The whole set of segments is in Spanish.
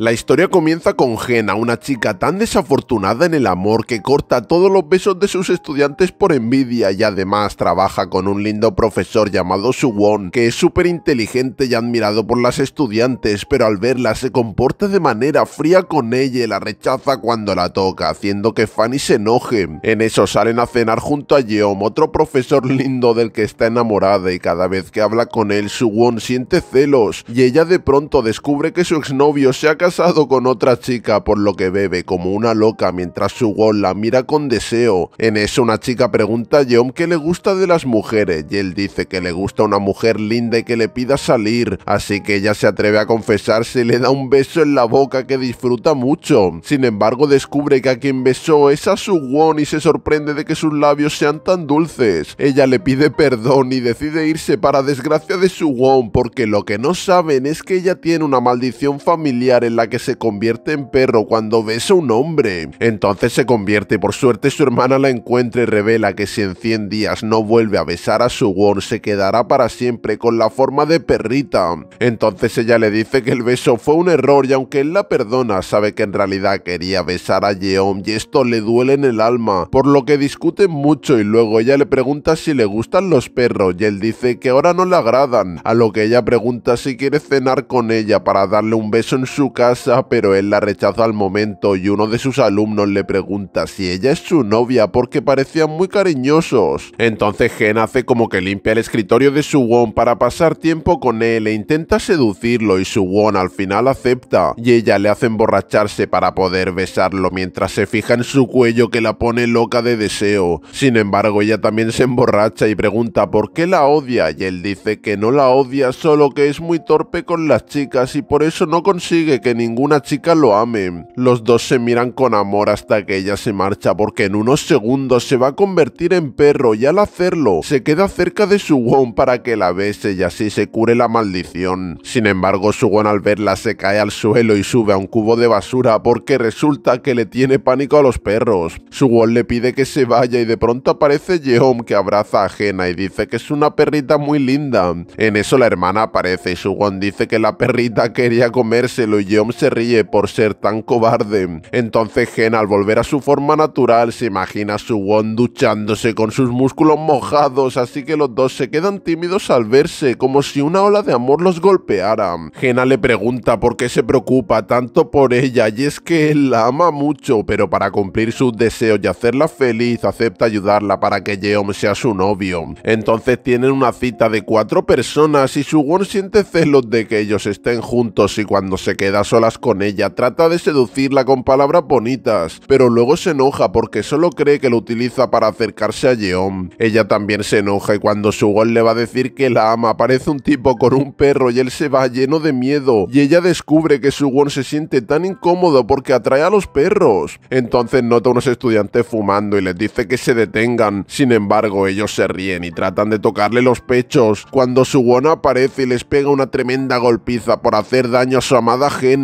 La historia comienza con Jenna, una chica tan desafortunada en el amor que corta todos los besos de sus estudiantes por envidia y además trabaja con un lindo profesor llamado Suwon, que es súper inteligente y admirado por las estudiantes, pero al verla se comporta de manera fría con ella y la rechaza cuando la toca, haciendo que Fanny se enoje. En eso salen a cenar junto a Yeom, otro profesor lindo del que está enamorada y cada vez que habla con él Suwon siente celos y ella de pronto descubre que su exnovio se ha casado casado con otra chica por lo que bebe como una loca mientras su la mira con deseo. En eso una chica pregunta a John qué le gusta de las mujeres y él dice que le gusta una mujer linda y que le pida salir, así que ella se atreve a confesarse y le da un beso en la boca que disfruta mucho. Sin embargo descubre que a quien besó es a su Won y se sorprende de que sus labios sean tan dulces. Ella le pide perdón y decide irse para desgracia de su Won porque lo que no saben es que ella tiene una maldición familiar en la que se convierte en perro cuando besa a un hombre. Entonces se convierte, por suerte su hermana la encuentra y revela que si en 100 días no vuelve a besar a su Won, se quedará para siempre con la forma de perrita. Entonces ella le dice que el beso fue un error y aunque él la perdona, sabe que en realidad quería besar a Yeom y esto le duele en el alma, por lo que discuten mucho y luego ella le pregunta si le gustan los perros y él dice que ahora no le agradan, a lo que ella pregunta si quiere cenar con ella para darle un beso en su cara pero él la rechaza al momento y uno de sus alumnos le pregunta si ella es su novia porque parecían muy cariñosos. Entonces Gen hace como que limpia el escritorio de su Won para pasar tiempo con él e intenta seducirlo y su Won al final acepta y ella le hace emborracharse para poder besarlo mientras se fija en su cuello que la pone loca de deseo. Sin embargo, ella también se emborracha y pregunta por qué la odia y él dice que no la odia, solo que es muy torpe con las chicas y por eso no consigue que ninguna chica lo ame. Los dos se miran con amor hasta que ella se marcha porque en unos segundos se va a convertir en perro y al hacerlo se queda cerca de Suwon para que la bese y así se cure la maldición. Sin embargo, Suwon al verla se cae al suelo y sube a un cubo de basura porque resulta que le tiene pánico a los perros. Suwon le pide que se vaya y de pronto aparece Yeom que abraza a Jena y dice que es una perrita muy linda. En eso la hermana aparece y Suwon dice que la perrita quería comérselo y Yeom se ríe por ser tan cobarde. Entonces Gen al volver a su forma natural se imagina a su Won duchándose con sus músculos mojados, así que los dos se quedan tímidos al verse, como si una ola de amor los golpeara. Gena le pregunta por qué se preocupa tanto por ella y es que él la ama mucho, pero para cumplir sus deseos y hacerla feliz acepta ayudarla para que Yeom sea su novio. Entonces tienen una cita de cuatro personas y Suwon siente celos de que ellos estén juntos y cuando se queda solas con ella, trata de seducirla con palabras bonitas, pero luego se enoja porque solo cree que lo utiliza para acercarse a Yeon. Ella también se enoja y cuando su Sugon le va a decir que la ama, aparece un tipo con un perro y él se va lleno de miedo y ella descubre que su won se siente tan incómodo porque atrae a los perros. Entonces nota unos estudiantes fumando y les dice que se detengan, sin embargo ellos se ríen y tratan de tocarle los pechos cuando su won aparece y les pega una tremenda golpiza por hacer daño a su amada gente.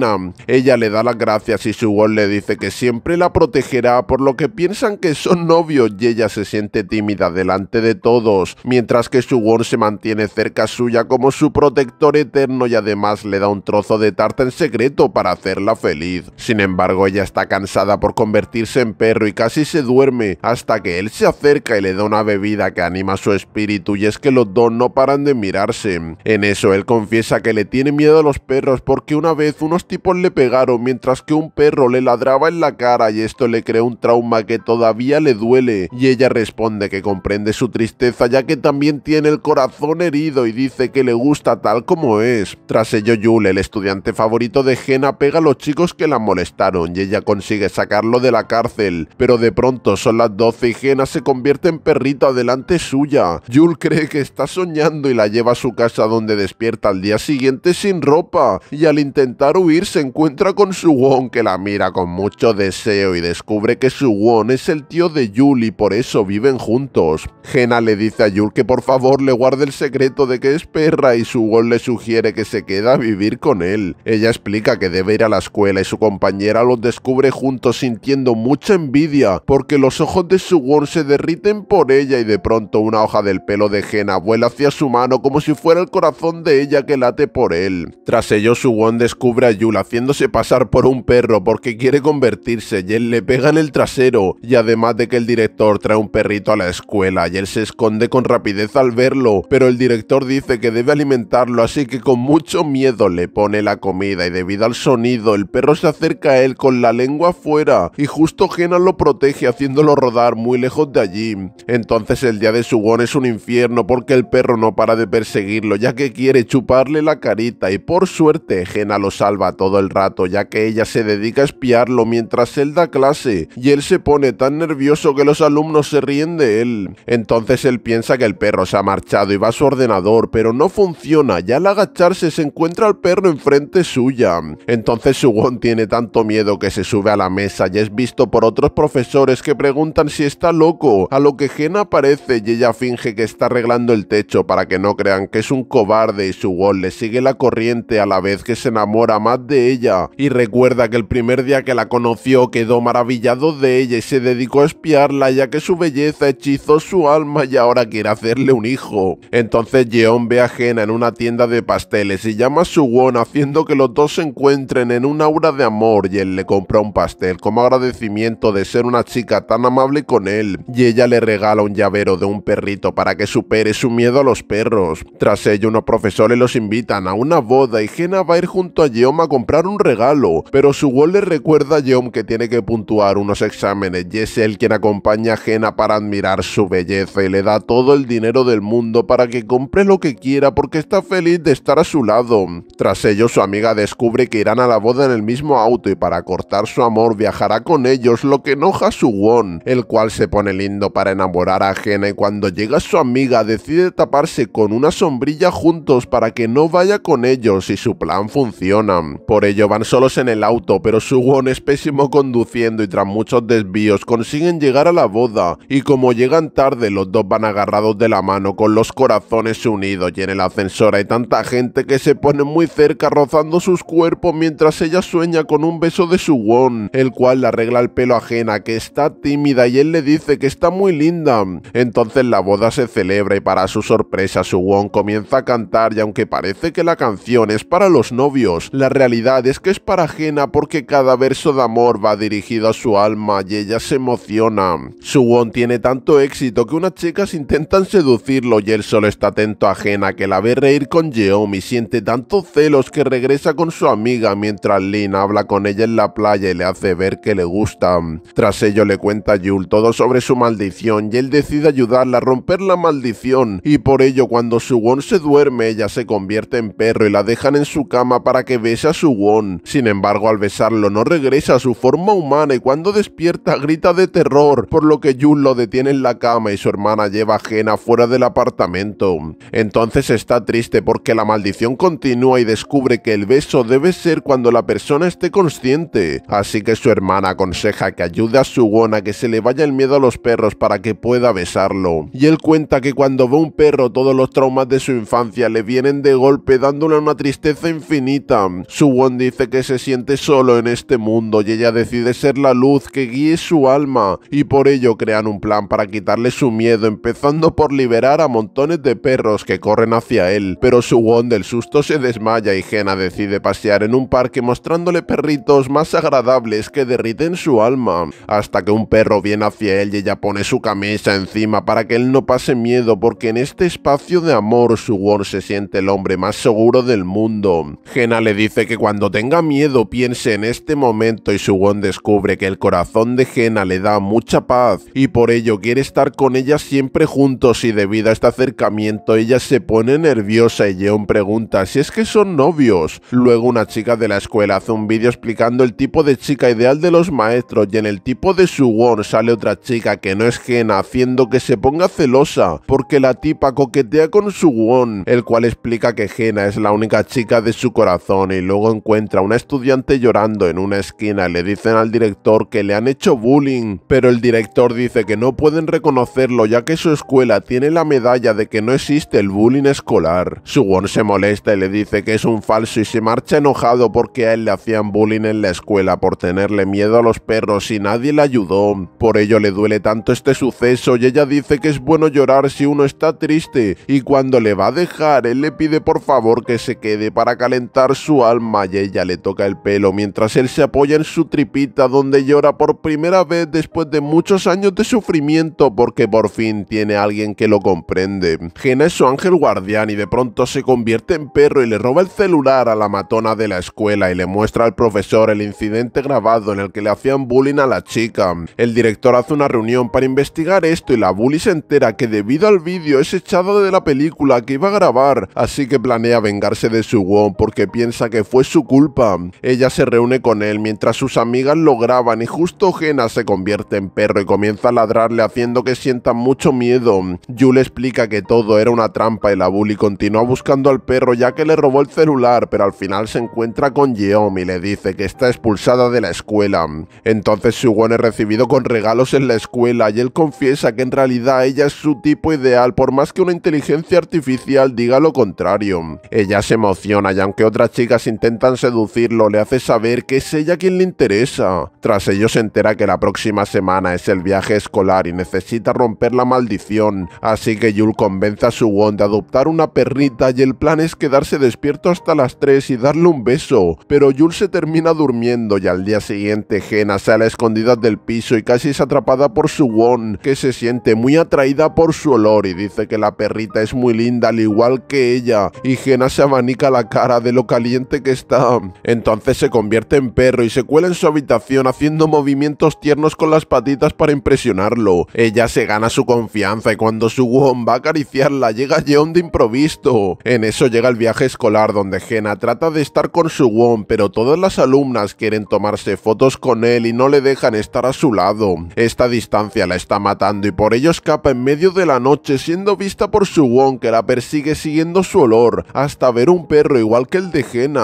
Ella le da las gracias y su won le dice que siempre la protegerá por lo que piensan que son novios y ella se siente tímida delante de todos, mientras que su won se mantiene cerca suya como su protector eterno y además le da un trozo de tarta en secreto para hacerla feliz. Sin embargo, ella está cansada por convertirse en perro y casi se duerme hasta que él se acerca y le da una bebida que anima su espíritu y es que los dos no paran de mirarse. En eso él confiesa que le tiene miedo a los perros porque una vez unos tipos le pegaron mientras que un perro le ladraba en la cara y esto le creó un trauma que todavía le duele. Y ella responde que comprende su tristeza ya que también tiene el corazón herido y dice que le gusta tal como es. Tras ello Yul, el estudiante favorito de Jena, pega a los chicos que la molestaron y ella consigue sacarlo de la cárcel. Pero de pronto son las 12 y Jena se convierte en perrito delante suya. Yul cree que está soñando y la lleva a su casa donde despierta al día siguiente sin ropa y al intentar huir se encuentra con Suwon que la mira con mucho deseo y descubre que Suwon es el tío de Yul y por eso viven juntos. Hena le dice a Yul que por favor le guarde el secreto de que es perra y Suwon le sugiere que se queda a vivir con él. Ella explica que debe ir a la escuela y su compañera los descubre juntos sintiendo mucha envidia porque los ojos de Suwon se derriten por ella y de pronto una hoja del pelo de Hena vuela hacia su mano como si fuera el corazón de ella que late por él. Tras ello Suwon descubre a haciéndose pasar por un perro porque quiere convertirse, Y él le pega en el trasero y además de que el director trae un perrito a la escuela y él se esconde con rapidez al verlo, pero el director dice que debe alimentarlo así que con mucho miedo le pone la comida y debido al sonido el perro se acerca a él con la lengua afuera y justo Gena lo protege haciéndolo rodar muy lejos de allí. Entonces el día de su Sugon es un infierno porque el perro no para de perseguirlo ya que quiere chuparle la carita y por suerte Jenna lo salva todo el rato, ya que ella se dedica a espiarlo mientras él da clase, y él se pone tan nervioso que los alumnos se ríen de él. Entonces él piensa que el perro se ha marchado y va a su ordenador, pero no funciona, y al agacharse se encuentra al perro enfrente suya. Entonces Suwon tiene tanto miedo que se sube a la mesa y es visto por otros profesores que preguntan si está loco, a lo que Gen aparece y ella finge que está arreglando el techo para que no crean que es un cobarde y su Suwon le sigue la corriente a la vez que se enamora más de ella, y recuerda que el primer día que la conoció quedó maravillado de ella y se dedicó a espiarla ya que su belleza hechizó su alma y ahora quiere hacerle un hijo. Entonces Jeon ve a Jena en una tienda de pasteles y llama a Suwon haciendo que los dos se encuentren en un aura de amor y él le compra un pastel como agradecimiento de ser una chica tan amable con él y ella le regala un llavero de un perrito para que supere su miedo a los perros. Tras ello unos profesores los invitan a una boda y Jena va a ir junto a Yeon a comprar un regalo, pero su won le recuerda a Yeom que tiene que puntuar unos exámenes y es él quien acompaña a Hena para admirar su belleza y le da todo el dinero del mundo para que compre lo que quiera porque está feliz de estar a su lado. Tras ello, su amiga descubre que irán a la boda en el mismo auto y para cortar su amor viajará con ellos, lo que enoja a su won, el cual se pone lindo para enamorar a Hena y cuando llega su amiga decide taparse con una sombrilla juntos para que no vaya con ellos y su plan funciona. Por ello van solos en el auto, pero su es pésimo conduciendo y tras muchos desvíos consiguen llegar a la boda. Y como llegan tarde, los dos van agarrados de la mano con los corazones unidos y en el ascensor hay tanta gente que se pone muy cerca rozando sus cuerpos mientras ella sueña con un beso de su Won, el cual le arregla el pelo ajena que está tímida y él le dice que está muy linda. Entonces la boda se celebra y para su sorpresa su comienza a cantar y aunque parece que la canción es para los novios, la es que es para ajena porque cada verso de amor va dirigido a su alma y ella se emociona. Su Won tiene tanto éxito que unas chicas intentan seducirlo y él solo está atento a ajena que la ve reír con y Siente tanto celos que regresa con su amiga mientras Lin habla con ella en la playa y le hace ver que le gusta. Tras ello le cuenta a Yul todo sobre su maldición y él decide ayudarla a romper la maldición y por ello cuando Su Won se duerme ella se convierte en perro y la dejan en su cama para que bese a su Won. Sin embargo, al besarlo no regresa a su forma humana y cuando despierta grita de terror, por lo que Jun lo detiene en la cama y su hermana lleva a Jena fuera del apartamento. Entonces está triste porque la maldición continúa y descubre que el beso debe ser cuando la persona esté consciente, así que su hermana aconseja que ayude a Suwon a que se le vaya el miedo a los perros para que pueda besarlo. Y él cuenta que cuando ve un perro todos los traumas de su infancia le vienen de golpe dándole una tristeza infinita. Suwon dice que se siente solo en este mundo y ella decide ser la luz que guíe su alma y por ello crean un plan para quitarle su miedo empezando por liberar a montones de perros que corren hacia él, pero Suwon del susto se desmaya y Hena decide pasear en un parque mostrándole perritos más agradables que derriten su alma, hasta que un perro viene hacia él y ella pone su camisa encima para que él no pase miedo porque en este espacio de amor Suwon se siente el hombre más seguro del mundo. Jenna le dice que cuando tenga miedo piense en este momento y Suwon descubre que el corazón de jena le da mucha paz y por ello quiere estar con ella siempre juntos y debido a este acercamiento ella se pone nerviosa y Yeon pregunta si es que son novios. Luego una chica de la escuela hace un vídeo explicando el tipo de chica ideal de los maestros y en el tipo de Suwon sale otra chica que no es Hena haciendo que se ponga celosa porque la tipa coquetea con Suwon, el cual explica que jena es la única chica de su corazón y luego encuentra a una estudiante llorando en una esquina. Le dicen al director que le han hecho bullying, pero el director dice que no pueden reconocerlo ya que su escuela tiene la medalla de que no existe el bullying escolar. Suwon se molesta y le dice que es un falso y se marcha enojado porque a él le hacían bullying en la escuela por tenerle miedo a los perros y nadie le ayudó. Por ello le duele tanto este suceso y ella dice que es bueno llorar si uno está triste y cuando le va a dejar él le pide por favor que se quede para calentar su alma y ella le toca el pelo mientras él se apoya en su tripita donde llora por primera vez después de muchos años de sufrimiento porque por fin tiene alguien que lo comprende. Gena es su ángel guardián y de pronto se convierte en perro y le roba el celular a la matona de la escuela y le muestra al profesor el incidente grabado en el que le hacían bullying a la chica. El director hace una reunión para investigar esto y la bully se entera que debido al vídeo es echado de la película que iba a grabar, así que planea vengarse de su Won porque piensa que fue su culpa. Ella se reúne con él mientras sus amigas lo graban y justo Jena se convierte en perro y comienza a ladrarle haciendo que sienta mucho miedo. Yu le explica que todo era una trampa y la bully continúa buscando al perro ya que le robó el celular, pero al final se encuentra con Yeom y le dice que está expulsada de la escuela. Entonces Suwon es recibido con regalos en la escuela y él confiesa que en realidad ella es su tipo ideal por más que una inteligencia artificial diga lo contrario. Ella se emociona y aunque otras chicas intentan seducirlo, le hace saber que es ella quien le interesa. Tras ello se entera que la próxima semana es el viaje escolar y necesita romper la maldición, así que Yul convence a su Won de adoptar una perrita y el plan es quedarse despierto hasta las 3 y darle un beso, pero Yul se termina durmiendo y al día siguiente jena sale a escondidas del piso y casi es atrapada por su Won, que se siente muy atraída por su olor y dice que la perrita es muy linda al igual que ella, y jena se abanica la cara de lo caliente que entonces se convierte en perro y se cuela en su habitación haciendo movimientos tiernos con las patitas para impresionarlo. Ella se gana su confianza y cuando su Won va a acariciarla llega Yeon de improviso. En eso llega el viaje escolar donde jenna trata de estar con su Won pero todas las alumnas quieren tomarse fotos con él y no le dejan estar a su lado. Esta distancia la está matando y por ello escapa en medio de la noche siendo vista por su Won que la persigue siguiendo su olor hasta ver un perro igual que el de Jena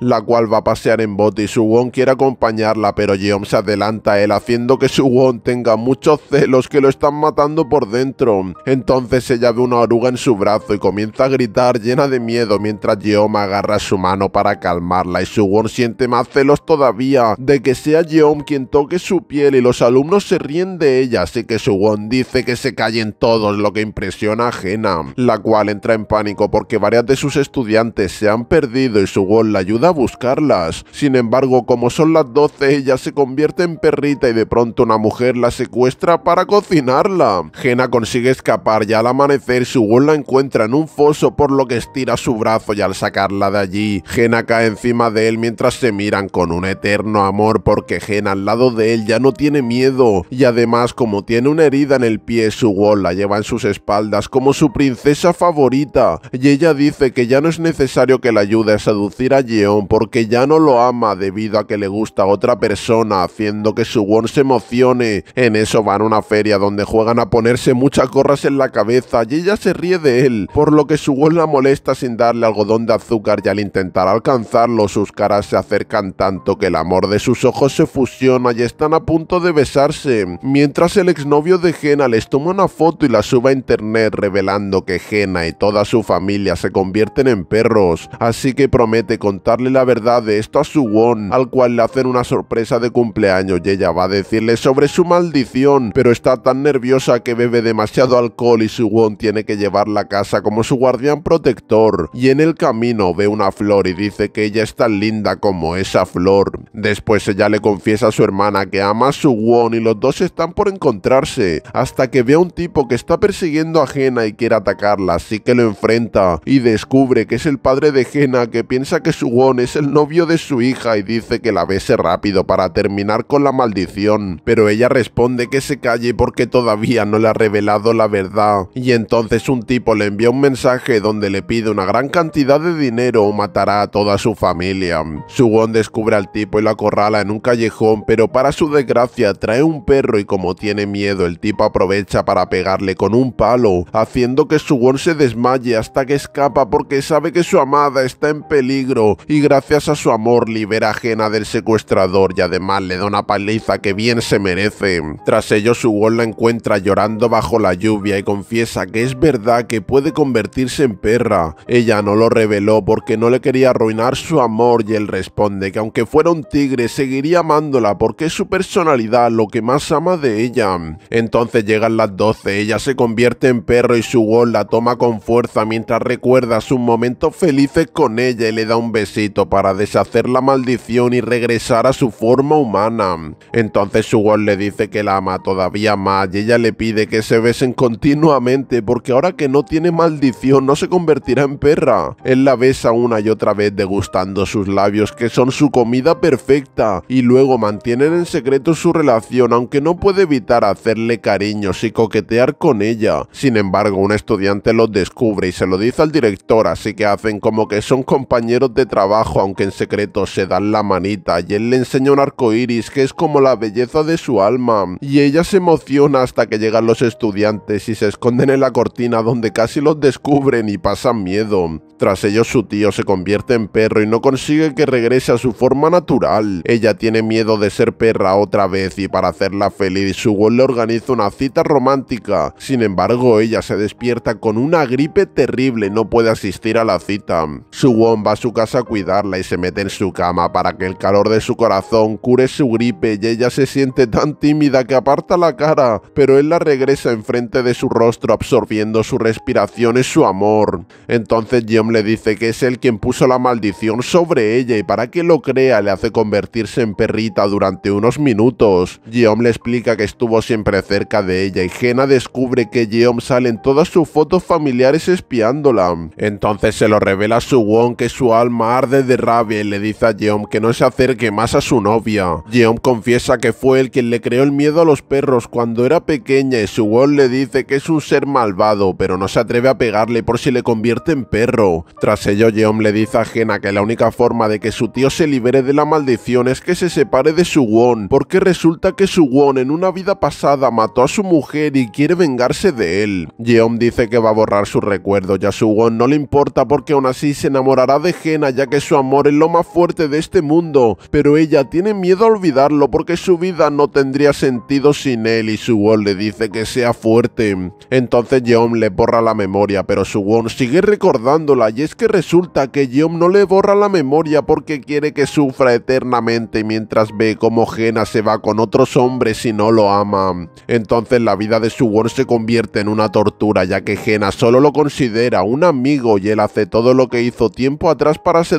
la cual va a pasear en bote y Su Won quiere acompañarla, pero Geom se adelanta a él haciendo que Suwon tenga muchos celos que lo están matando por dentro. Entonces ella ve una oruga en su brazo y comienza a gritar llena de miedo mientras Geom agarra su mano para calmarla y Suwon siente más celos todavía de que sea Geom quien toque su piel y los alumnos se ríen de ella, así que Suwon dice que se callen todos, lo que impresiona a Hena, la cual entra en pánico porque varias de sus estudiantes se han perdido y Su Suwon la ayuda a buscarlas. Sin embargo, como son las 12, ella se convierte en perrita y de pronto una mujer la secuestra para cocinarla. jena consigue escapar y al amanecer su su la encuentra en un foso por lo que estira su brazo y al sacarla de allí, jena cae encima de él mientras se miran con un eterno amor porque Jena al lado de él ya no tiene miedo y además como tiene una herida en el pie, su su la lleva en sus espaldas como su princesa favorita y ella dice que ya no es necesario que la ayude a seducir allí porque ya no lo ama debido a que le gusta a otra persona, haciendo que su Won se emocione. En eso van a una feria donde juegan a ponerse muchas gorras en la cabeza y ella se ríe de él, por lo que su Won la molesta sin darle algodón de azúcar y al intentar alcanzarlo sus caras se acercan tanto que el amor de sus ojos se fusiona y están a punto de besarse. Mientras el exnovio de Jena les toma una foto y la sube a internet revelando que Jena y toda su familia se convierten en perros, así que promete contar darle la verdad de esto a su Won, al cual le hacen una sorpresa de cumpleaños y ella va a decirle sobre su maldición, pero está tan nerviosa que bebe demasiado alcohol y su Won tiene que llevarla a casa como su guardián protector, y en el camino ve una flor y dice que ella es tan linda como esa flor. Después ella le confiesa a su hermana que ama a su Won y los dos están por encontrarse, hasta que ve a un tipo que está persiguiendo a Jena y quiere atacarla, así que lo enfrenta y descubre que es el padre de Jena que piensa que su Won es el novio de su hija y dice que la bese rápido para terminar con la maldición, pero ella responde que se calle porque todavía no le ha revelado la verdad, y entonces un tipo le envía un mensaje donde le pide una gran cantidad de dinero o matará a toda su familia. Won descubre al tipo y la acorrala en un callejón, pero para su desgracia trae un perro y como tiene miedo el tipo aprovecha para pegarle con un palo, haciendo que su Won se desmaye hasta que escapa porque sabe que su amada está en peligro y gracias a su amor libera a Jena del secuestrador y además le da una paliza que bien se merece. Tras ello, gol la encuentra llorando bajo la lluvia y confiesa que es verdad que puede convertirse en perra. Ella no lo reveló porque no le quería arruinar su amor y él responde que aunque fuera un tigre seguiría amándola porque es su personalidad lo que más ama de ella. Entonces llegan las 12, ella se convierte en perro y su gol la toma con fuerza mientras recuerda sus momentos felices con ella y le da un beso para deshacer la maldición y regresar a su forma humana. Entonces Suwon le dice que la ama todavía más y ella le pide que se besen continuamente porque ahora que no tiene maldición no se convertirá en perra. Él la besa una y otra vez degustando sus labios que son su comida perfecta y luego mantienen en secreto su relación aunque no puede evitar hacerle cariños y coquetear con ella. Sin embargo, un estudiante los descubre y se lo dice al director así que hacen como que son compañeros de trabajo trabajo, aunque en secreto se dan la manita, y él le enseña un arco iris que es como la belleza de su alma, y ella se emociona hasta que llegan los estudiantes y se esconden en la cortina donde casi los descubren y pasan miedo. Tras ello su tío se convierte en perro y no consigue que regrese a su forma natural. Ella tiene miedo de ser perra otra vez y para hacerla feliz su won le organiza una cita romántica. Sin embargo, ella se despierta con una gripe terrible no puede asistir a la cita. su won va a su casa cuidarla y se mete en su cama para que el calor de su corazón cure su gripe y ella se siente tan tímida que aparta la cara, pero él la regresa enfrente de su rostro absorbiendo su respiración y su amor. Entonces Jim le dice que es él quien puso la maldición sobre ella y para que lo crea le hace convertirse en perrita durante unos minutos. Jeom le explica que estuvo siempre cerca de ella y Jena descubre que Jeom sale en todas sus fotos familiares espiándola. Entonces se lo revela a Su Won que su alma arde de rabia y le dice a Jeom que no se acerque más a su novia. Jeom confiesa que fue el quien le creó el miedo a los perros cuando era pequeña y su Won le dice que es un ser malvado, pero no se atreve a pegarle por si le convierte en perro. Tras ello, Jeom le dice a Jena que la única forma de que su tío se libere de la maldición es que se separe de su Won, porque resulta que su Won en una vida pasada mató a su mujer y quiere vengarse de él. Jeom dice que va a borrar su recuerdo y a Won no le importa porque aún así se enamorará de Jena ya que su amor es lo más fuerte de este mundo, pero ella tiene miedo a olvidarlo porque su vida no tendría sentido sin él y su Won le dice que sea fuerte. Entonces Yeom le borra la memoria, pero su Won sigue recordándola y es que resulta que Yeom no le borra la memoria porque quiere que sufra eternamente mientras ve cómo Jena se va con otros hombres y no lo ama. Entonces la vida de su Won se convierte en una tortura ya que Jena solo lo considera un amigo y él hace todo lo que hizo tiempo atrás para ser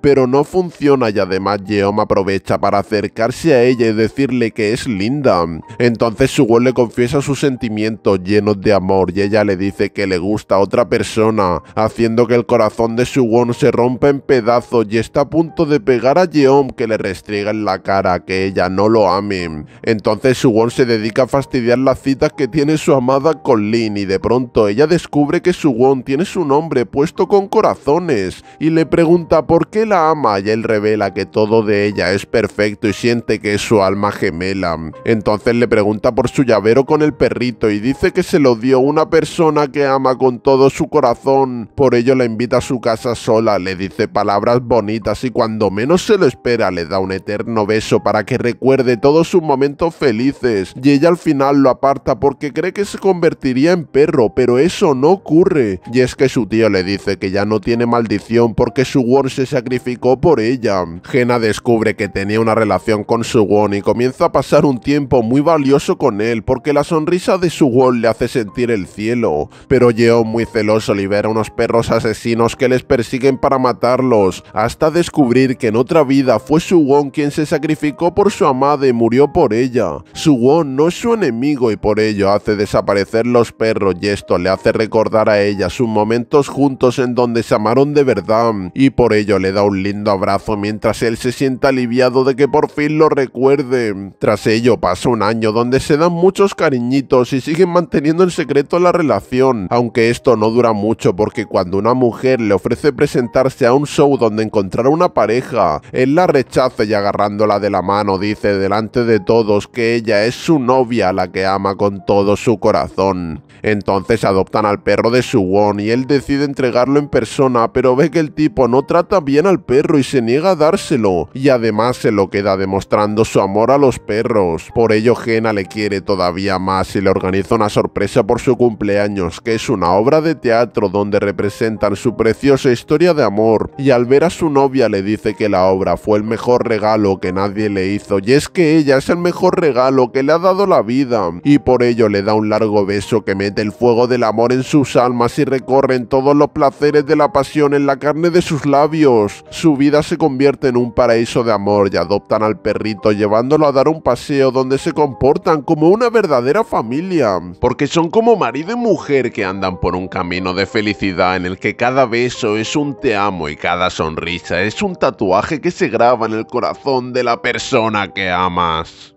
pero no funciona y además Yeom aprovecha para acercarse a ella y decirle que es linda. Entonces Suwon le confiesa sus sentimientos llenos de amor y ella le dice que le gusta a otra persona, haciendo que el corazón de Suwon se rompa en pedazos y está a punto de pegar a Yeom que le restriega en la cara que ella no lo ame. Entonces Suwon se dedica a fastidiar las citas que tiene su amada con Lin y de pronto ella descubre que Suwon tiene su nombre puesto con corazones y le pregunta pregunta por qué la ama y él revela que todo de ella es perfecto y siente que es su alma gemela. Entonces le pregunta por su llavero con el perrito y dice que se lo dio una persona que ama con todo su corazón. Por ello la invita a su casa sola, le dice palabras bonitas y cuando menos se lo espera le da un eterno beso para que recuerde todos sus momentos felices y ella al final lo aparta porque cree que se convertiría en perro, pero eso no ocurre. Y es que su tío le dice que ya no tiene maldición porque su Won se sacrificó por ella. Jena descubre que tenía una relación con Suwon y comienza a pasar un tiempo muy valioso con él porque la sonrisa de Suwon le hace sentir el cielo. Pero Yeon muy celoso libera unos perros asesinos que les persiguen para matarlos, hasta descubrir que en otra vida fue Suwon quien se sacrificó por su amada y murió por ella. Suwon no es su enemigo y por ello hace desaparecer los perros y esto le hace recordar a ella sus momentos juntos en donde se amaron de verdad y por ello le da un lindo abrazo mientras él se sienta aliviado de que por fin lo recuerde. Tras ello pasa un año donde se dan muchos cariñitos y siguen manteniendo en secreto la relación, aunque esto no dura mucho porque cuando una mujer le ofrece presentarse a un show donde encontrar una pareja, él la rechaza y agarrándola de la mano dice delante de todos que ella es su novia la que ama con todo su corazón. Entonces adoptan al perro de su won y él decide entregarlo en persona pero ve que el tipo no trata bien al perro y se niega a dárselo, y además se lo queda demostrando su amor a los perros. Por ello Gena le quiere todavía más y le organiza una sorpresa por su cumpleaños, que es una obra de teatro donde representan su preciosa historia de amor, y al ver a su novia le dice que la obra fue el mejor regalo que nadie le hizo, y es que ella es el mejor regalo que le ha dado la vida, y por ello le da un largo beso que mete el fuego del amor en sus almas y recorren todos los placeres de la pasión en la carne de sus labios. Su vida se convierte en un paraíso de amor y adoptan al perrito llevándolo a dar un paseo donde se comportan como una verdadera familia. Porque son como marido y mujer que andan por un camino de felicidad en el que cada beso es un te amo y cada sonrisa es un tatuaje que se graba en el corazón de la persona que amas.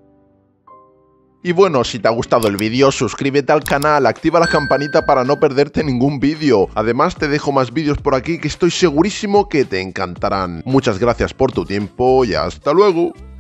Y bueno, si te ha gustado el vídeo, suscríbete al canal, activa la campanita para no perderte ningún vídeo. Además, te dejo más vídeos por aquí que estoy segurísimo que te encantarán. Muchas gracias por tu tiempo y hasta luego.